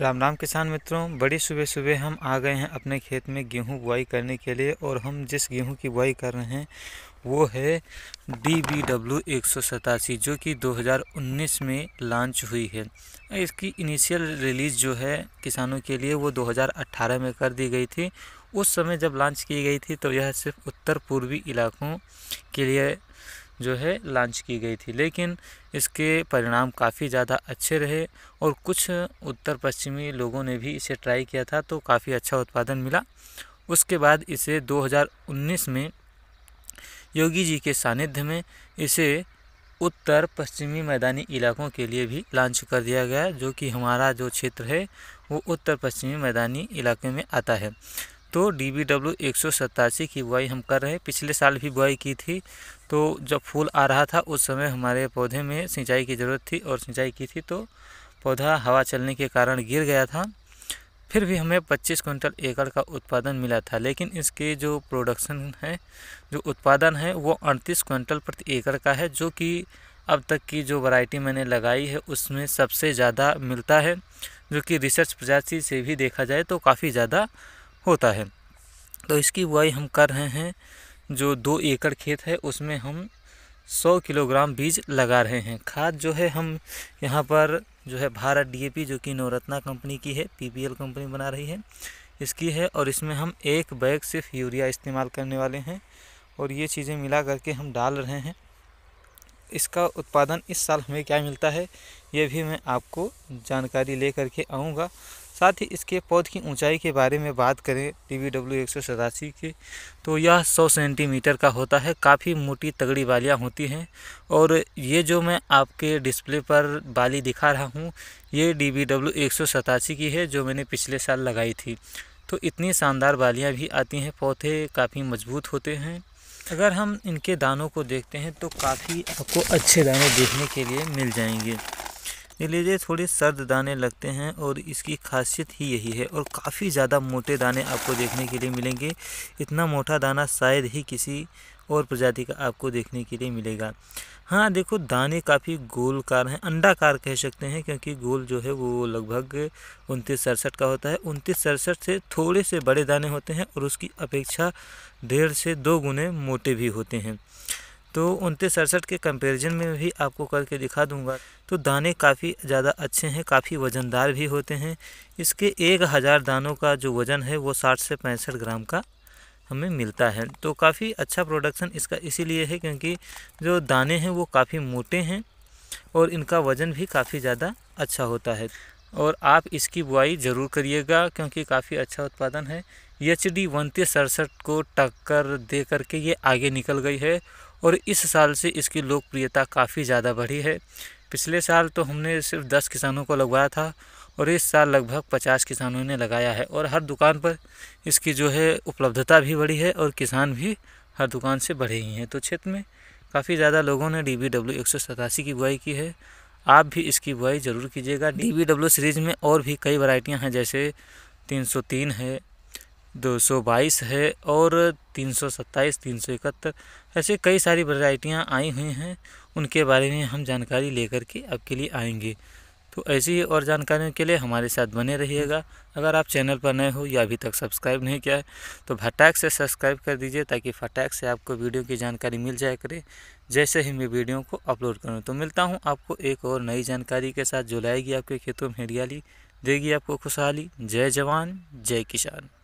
राम राम किसान मित्रों बड़ी सुबह सुबह हम आ गए हैं अपने खेत में गेहूं बुआई करने के लिए और हम जिस गेहूं की बुआई कर रहे हैं वो है डी बी डब्ल्यू एक सौ सतासी जो कि 2019 में लॉन्च हुई है इसकी इनिशियल रिलीज़ जो है किसानों के लिए वो 2018 में कर दी गई थी उस समय जब लॉन्च की गई थी तो यह सिर्फ उत्तर पूर्वी इलाकों के लिए जो है लॉन्च की गई थी लेकिन इसके परिणाम काफ़ी ज़्यादा अच्छे रहे और कुछ उत्तर पश्चिमी लोगों ने भी इसे ट्राई किया था तो काफ़ी अच्छा उत्पादन मिला उसके बाद इसे 2019 में योगी जी के सानिध्य में इसे उत्तर पश्चिमी मैदानी इलाकों के लिए भी लॉन्च कर दिया गया जो कि हमारा जो क्षेत्र है वो उत्तर पश्चिमी मैदानी इलाके में आता है तो डी बी डब्ल्यू एक सौ सतासी की बुआई हम कर रहे हैं पिछले साल भी बुआई की थी तो जब फूल आ रहा था उस समय हमारे पौधे में सिंचाई की ज़रूरत थी और सिंचाई की थी तो पौधा हवा चलने के कारण गिर गया था फिर भी हमें 25 क्विंटल एकड़ का उत्पादन मिला था लेकिन इसके जो प्रोडक्शन है जो उत्पादन है वो 38 क्विंटल प्रति एकड़ का है जो कि अब तक की जो वैरायटी मैंने लगाई है उसमें सबसे ज़्यादा मिलता है जो कि रिसर्च प्रजाति से भी देखा जाए तो काफ़ी ज़्यादा होता है तो इसकी बुआई हम कर रहे हैं जो दो एकड़ खेत है उसमें हम सौ किलोग्राम बीज लगा रहे हैं खाद जो है हम यहाँ पर जो है भारत डीएपी जो कि नवरत्ना कंपनी की है पीपीएल कंपनी बना रही है इसकी है और इसमें हम एक बैग सिर्फ यूरिया इस्तेमाल करने वाले हैं और ये चीज़ें मिला करके हम डाल रहे हैं इसका उत्पादन इस साल हमें क्या मिलता है ये भी मैं आपको जानकारी ले करके आऊँगा साथ ही इसके पौध की ऊंचाई के बारे में बात करें टी वी डब्ल्यू एक सौ सतासी के तो यह सौ सेंटीमीटर का होता है काफ़ी मोटी तगड़ी बालियाँ होती हैं और ये जो मैं आपके डिस्प्ले पर बाली दिखा रहा हूँ ये डी बी डब्ल्यू एक सौ सतासी की है जो मैंने पिछले साल लगाई थी तो इतनी शानदार बालियाँ भी आती हैं पौधे काफ़ी मजबूत होते हैं अगर हम इनके दानों को देखते हैं तो काफ़ी आपको अच्छे दाने देखने के लिए मिल जाएंगे ये लीजिए थोड़े सर्द दाने लगते हैं और इसकी खासियत ही यही है और काफ़ी ज़्यादा मोटे दाने आपको देखने के लिए मिलेंगे इतना मोटा दाना शायद ही किसी और प्रजाति का आपको देखने के लिए मिलेगा हाँ देखो दाने काफ़ी गोलकार हैं अंडाकार कह सकते हैं क्योंकि गोल जो है वो लगभग उनतीस सड़सठ का होता है उनतीस सड़सठ से थोड़े से बड़े दाने होते हैं और उसकी अपेक्षा डेढ़ से दो गुने मोटे भी होते हैं तो उनतीस सड़सठ के कंपैरिजन में भी आपको करके दिखा दूंगा तो दाने काफ़ी ज़्यादा अच्छे हैं काफ़ी वज़नदार भी होते हैं इसके एक हज़ार दानों का जो वज़न है वो साठ से पैंसठ ग्राम का हमें मिलता है तो काफ़ी अच्छा प्रोडक्शन इसका इसीलिए है क्योंकि जो दाने हैं वो काफ़ी मोटे हैं और इनका वज़न भी काफ़ी ज़्यादा अच्छा होता है और आप इसकी बुआई ज़रूर करिएगा क्योंकि काफ़ी अच्छा उत्पादन है एच डी उनतीस को टक्कर दे करके ये आगे निकल गई है और इस साल से इसकी लोकप्रियता काफ़ी ज़्यादा बढ़ी है पिछले साल तो हमने सिर्फ दस किसानों को लगवाया था और इस साल लगभग पचास किसानों ने लगाया है और हर दुकान पर इसकी जो है उपलब्धता भी बढ़ी है और किसान भी हर दुकान से बढ़े ही हैं तो क्षेत्र में काफ़ी ज़्यादा लोगों ने डी बी डब्ल्यू एक सौ सतासी की बुआई की है आप भी इसकी बुआई ज़रूर कीजिएगा डी बी डब्ल्यू सीरीज़ में और भी कई वैरायटियां हैं जैसे तीन सौ तीन है दो सौ बाईस है और तीन सौ सत्ताईस तीन सौ इकहत्तर ऐसे कई सारी वैरायटियां आई हुई हैं उनके बारे में हम जानकारी लेकर के आपके लिए आएंगे तो ऐसी ही और जानकारियों के लिए हमारे साथ बने रहिएगा अगर आप चैनल पर नए हो या अभी तक सब्सक्राइब नहीं किया है तो फटैक से सब्सक्राइब कर दीजिए ताकि फटैक से आपको वीडियो की जानकारी मिल जाए करे जैसे ही मैं वीडियो को अपलोड करूँ तो मिलता हूँ आपको एक और नई जानकारी के साथ जुलाएगी आपके खेतों में हरियाली देगी आपको खुशहाली जय जवान जय किसान